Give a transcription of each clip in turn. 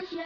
开学。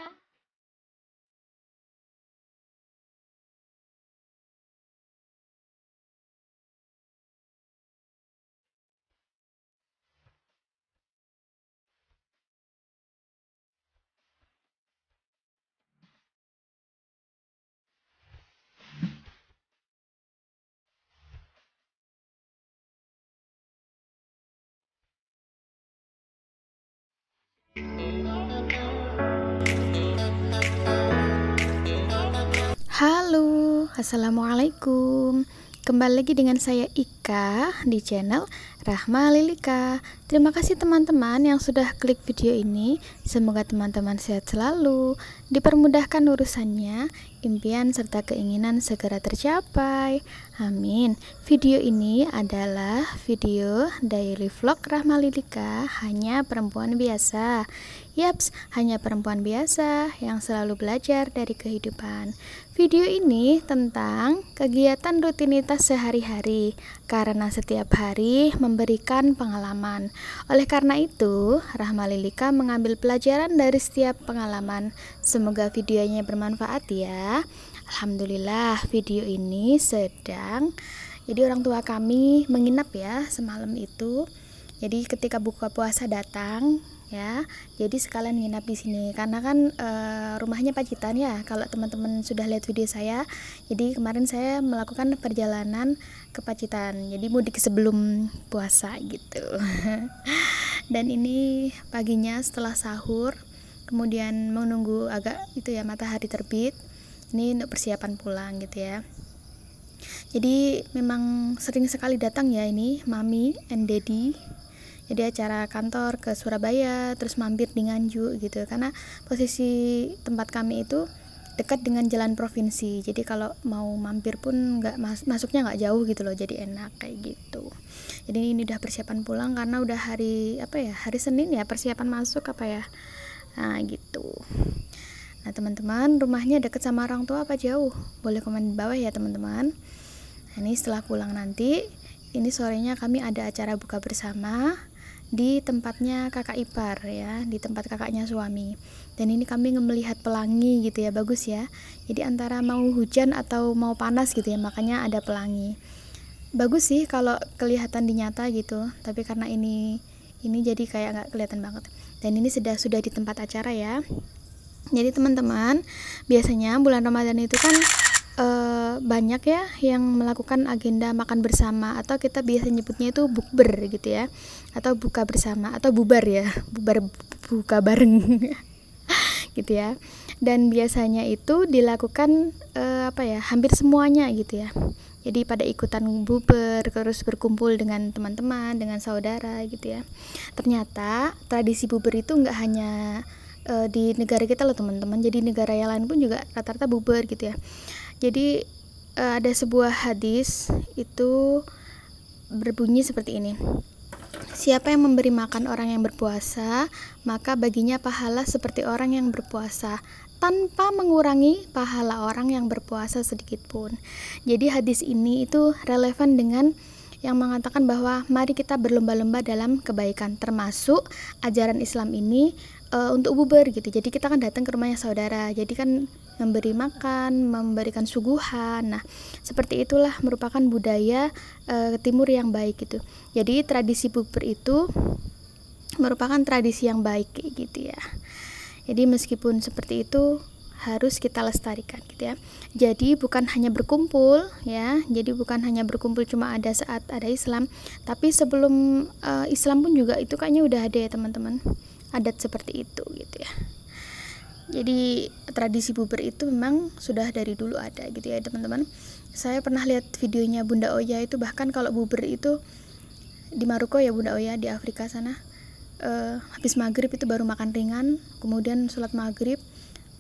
Assalamualaikum Kembali lagi dengan saya Ika di channel Rahma Lilika Terima kasih teman-teman yang sudah klik video ini Semoga teman-teman sehat selalu Dipermudahkan urusannya Impian serta keinginan segera tercapai Amin Video ini adalah video daily vlog Rahma Lilika Hanya perempuan biasa Yaps, hanya perempuan biasa yang selalu belajar dari kehidupan Video ini tentang kegiatan rutinitas sehari-hari, karena setiap hari memberikan pengalaman. Oleh karena itu, Rahma Lilika mengambil pelajaran dari setiap pengalaman. Semoga videonya bermanfaat ya. Alhamdulillah, video ini sedang. Jadi, orang tua kami menginap ya semalam itu. Jadi ketika buka puasa datang ya. Jadi sekalian nginap di sini karena kan e, rumahnya Pacitan ya. Kalau teman-teman sudah lihat video saya, jadi kemarin saya melakukan perjalanan ke Pacitan. Jadi mudik sebelum puasa gitu. Dan ini paginya setelah sahur, kemudian menunggu agak itu ya matahari terbit. Ini untuk persiapan pulang gitu ya. Jadi memang sering sekali datang ya ini mami and daddy jadi acara kantor ke Surabaya terus mampir di Nganjuk gitu karena posisi tempat kami itu dekat dengan jalan provinsi jadi kalau mau mampir pun nggak mas masuknya nggak jauh gitu loh jadi enak kayak gitu jadi ini udah persiapan pulang karena udah hari apa ya hari Senin ya persiapan masuk apa ya nah gitu nah teman-teman rumahnya deket sama orang tua apa jauh boleh komen di bawah ya teman-teman nah, ini setelah pulang nanti ini sorenya kami ada acara buka bersama di tempatnya kakak ipar ya, di tempat kakaknya suami. Dan ini kami melihat pelangi gitu ya, bagus ya. Jadi antara mau hujan atau mau panas gitu ya, makanya ada pelangi. Bagus sih kalau kelihatan dinyata gitu, tapi karena ini ini jadi kayak nggak kelihatan banget. Dan ini sudah sudah di tempat acara ya. Jadi teman-teman, biasanya bulan Ramadan itu kan Eh, banyak ya yang melakukan agenda makan bersama atau kita biasa nyebutnya itu bukber gitu ya atau buka bersama atau bubar ya bubar buka bareng gitu ya dan biasanya itu dilakukan uh, apa ya hampir semuanya gitu ya jadi pada ikutan buber terus berkumpul dengan teman-teman dengan saudara gitu ya ternyata tradisi buber itu nggak hanya uh, di negara kita loh teman-teman jadi negara yang lain pun juga rata-rata buber gitu ya jadi uh, ada sebuah hadis itu berbunyi seperti ini. Siapa yang memberi makan orang yang berpuasa, maka baginya pahala seperti orang yang berpuasa, tanpa mengurangi pahala orang yang berpuasa sedikit pun. Jadi hadis ini itu relevan dengan yang mengatakan bahwa mari kita berlomba-lomba dalam kebaikan termasuk ajaran Islam ini e, untuk buber gitu. Jadi kita kan datang ke rumahnya saudara. Jadi kan memberi makan, memberikan suguhan. Nah, seperti itulah merupakan budaya e, timur yang baik gitu. Jadi tradisi bubur itu merupakan tradisi yang baik gitu ya. Jadi meskipun seperti itu harus kita lestarikan gitu ya. Jadi bukan hanya berkumpul ya. Jadi bukan hanya berkumpul cuma ada saat ada Islam, tapi sebelum uh, Islam pun juga itu kayaknya udah ada ya teman-teman. Adat seperti itu gitu ya jadi tradisi buber itu memang sudah dari dulu ada gitu ya teman-teman saya pernah lihat videonya Bunda Oya itu bahkan kalau buber itu di Maroko ya Bunda Oya di Afrika sana uh, habis maghrib itu baru makan ringan kemudian sholat maghrib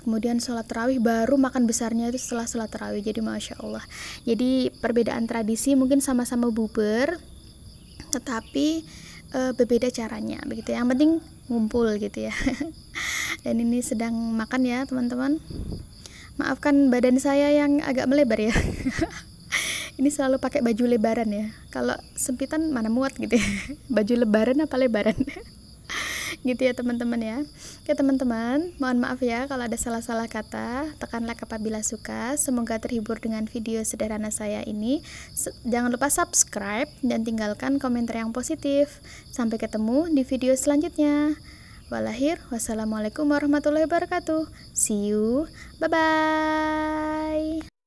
kemudian sholat terawih baru makan besarnya itu setelah sholat terawih jadi masya Allah jadi perbedaan tradisi mungkin sama-sama buber tetapi e, berbeda caranya begitu ya. yang penting ngumpul gitu ya dan ini sedang makan ya teman-teman maafkan badan saya yang agak melebar ya ini selalu pakai baju lebaran ya kalau sempitan mana muat gitu ya. baju lebaran apa lebaran gitu ya teman-teman ya oke teman-teman mohon maaf ya kalau ada salah-salah kata tekan like apabila suka semoga terhibur dengan video sederhana saya ini jangan lupa subscribe dan tinggalkan komentar yang positif sampai ketemu di video selanjutnya walahir. Wassalamualaikum warahmatullahi wabarakatuh. See you. Bye-bye.